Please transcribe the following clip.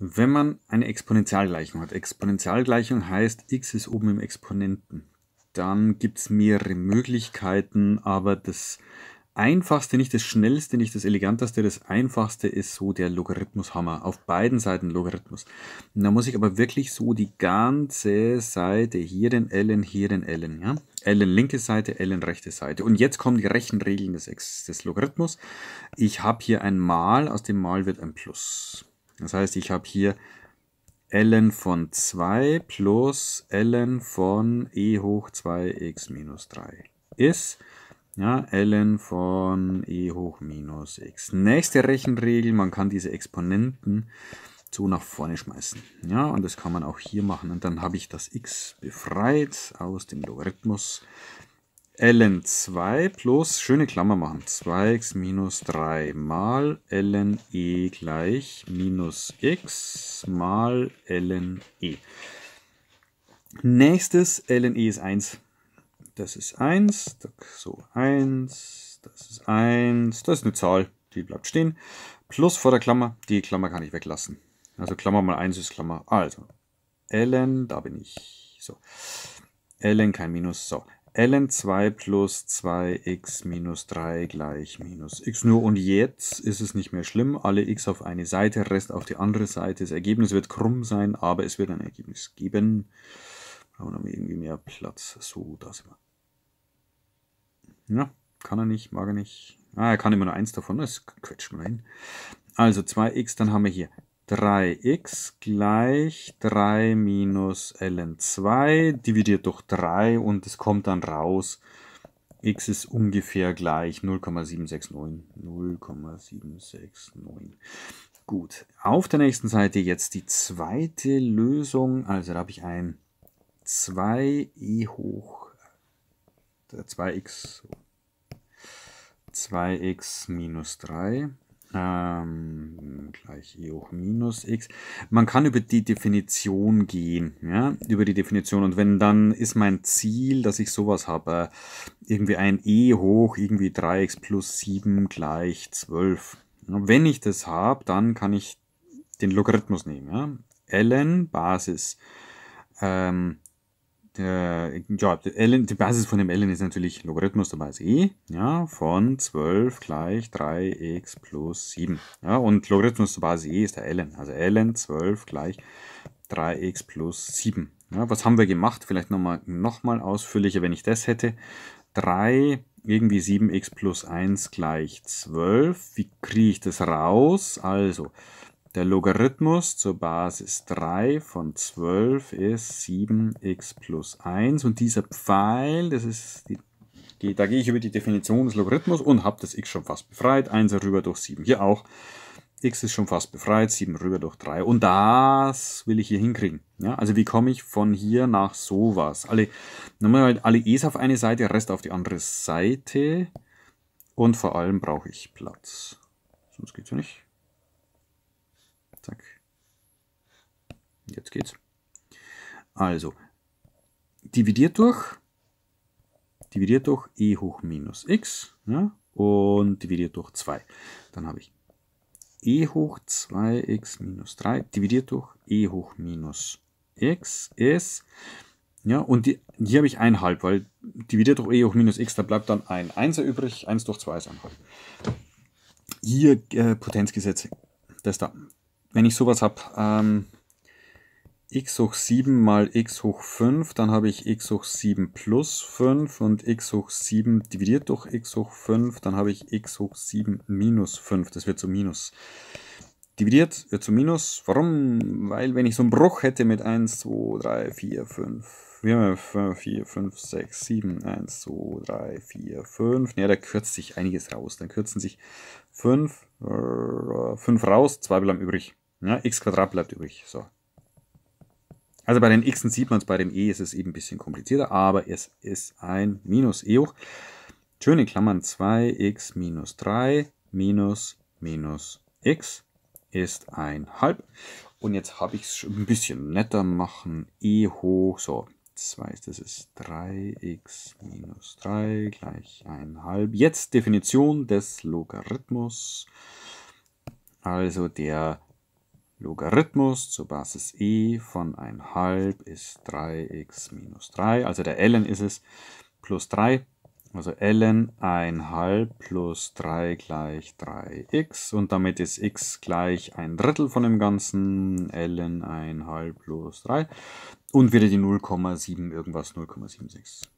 Wenn man eine Exponentialgleichung hat, Exponentialgleichung heißt, x ist oben im Exponenten, dann gibt es mehrere Möglichkeiten, aber das einfachste, nicht das schnellste, nicht das eleganteste, das einfachste ist so der Logarithmushammer. Auf beiden Seiten Logarithmus. Und da muss ich aber wirklich so die ganze Seite, hier den ln, hier den ln, ja? ln linke Seite, ln rechte Seite. Und jetzt kommen die Rechenregeln des, des Logarithmus. Ich habe hier ein Mal, aus dem Mal wird ein Plus. Das heißt, ich habe hier ln von 2 plus ln von e hoch 2x minus 3 ist ja, ln von e hoch minus x. Nächste Rechenregel, man kann diese Exponenten so nach vorne schmeißen. Ja, und das kann man auch hier machen. Und dann habe ich das x befreit aus dem Logarithmus ln2 plus, schöne Klammer machen, 2x minus 3 mal ln e gleich minus x mal ln e. Nächstes ln e ist 1. Das ist 1, so 1, das ist 1, das ist eine Zahl, die bleibt stehen. Plus vor der Klammer, die Klammer kann ich weglassen. Also Klammer mal 1 ist Klammer, also ln, da bin ich, so ln kein Minus, so ln2 plus 2x minus 3 gleich minus x. Nur und jetzt ist es nicht mehr schlimm. Alle x auf eine Seite, Rest auf die andere Seite. Das Ergebnis wird krumm sein, aber es wird ein Ergebnis geben. Brauchen wir irgendwie mehr Platz. So, da sind wir. Ja, kann er nicht, mag er nicht. Ah, er kann immer nur eins davon. Das quetscht man hin. Also 2x, dann haben wir hier 3x gleich 3 minus ln2 dividiert durch 3 und es kommt dann raus, x ist ungefähr gleich 0,769. 0,769. Gut, auf der nächsten Seite jetzt die zweite Lösung. Also da habe ich ein 2e hoch 2x äh, 2x minus 3 ähm, gleich e hoch minus x. Man kann über die Definition gehen, ja, über die Definition. Und wenn dann ist mein Ziel, dass ich sowas habe, irgendwie ein e hoch, irgendwie 3x plus 7 gleich 12. Und wenn ich das habe, dann kann ich den Logarithmus nehmen, ja. ln Basis ähm, der, äh, ja, der Ln, die Basis von dem Ln ist natürlich Logarithmus der Basis e ja, von 12 gleich 3x plus 7. Ja, und Logarithmus der Basis e ist der Ln. Also Ln 12 gleich 3x plus 7. Ja, was haben wir gemacht? Vielleicht nochmal noch mal ausführlicher, wenn ich das hätte. 3 irgendwie 7x plus 1 gleich 12. Wie kriege ich das raus? Also der Logarithmus zur Basis 3 von 12 ist 7x plus 1 und dieser Pfeil, das ist die, die, da gehe ich über die Definition des Logarithmus und habe das x schon fast befreit, 1 rüber durch 7 hier auch. x ist schon fast befreit, 7 rüber durch 3 und das will ich hier hinkriegen. Ja, also wie komme ich von hier nach sowas? Alle, halt alle e's auf eine Seite, Rest auf die andere Seite und vor allem brauche ich Platz. Sonst geht's ja nicht. Zack. Jetzt geht's. Also, dividiert durch, dividiert durch e hoch minus x ja, und dividiert durch 2. Dann habe ich e hoch 2x minus 3 dividiert durch e hoch minus x ist, ja, und die, hier habe ich 1,5, weil dividiert durch e hoch minus x, da bleibt dann ein 1 übrig, 1 durch 2 ist 1,5. Hier äh, Potenzgesetze, das da, wenn ich sowas habe, ähm, x hoch 7 mal x hoch 5, dann habe ich x hoch 7 plus 5 und x hoch 7 dividiert durch x hoch 5, dann habe ich x hoch 7 minus 5, das wird zu so minus. Dividiert wird zu so minus, warum? Weil wenn ich so einen Bruch hätte mit 1, 2, 3, 4, 5, wir haben 4, 5, 6, 7, 1, 2, 3, 4, 5, naja, da kürzt sich einiges raus, dann kürzen sich 5, 5 äh, raus, 2 bleiben übrig. Ja, x Quadrat bleibt übrig. So. Also bei den x sieht man es, bei dem e ist es eben ein bisschen komplizierter, aber es ist ein minus e hoch. Schöne Klammern 2x minus 3 minus minus x ist ein halb. Und jetzt habe ich es ein bisschen netter machen. e hoch, so, 2 ist, das ist 3x minus 3 gleich ein halb. Jetzt Definition des Logarithmus, also der Logarithmus zur Basis e von 1,5 ist 3x minus 3. Also der ln ist es plus 3. Also ln 1,5 plus 3 gleich 3x. Und damit ist x gleich ein Drittel von dem Ganzen. ln 1,5 plus 3. Und wieder die 0,7 irgendwas, 0,76.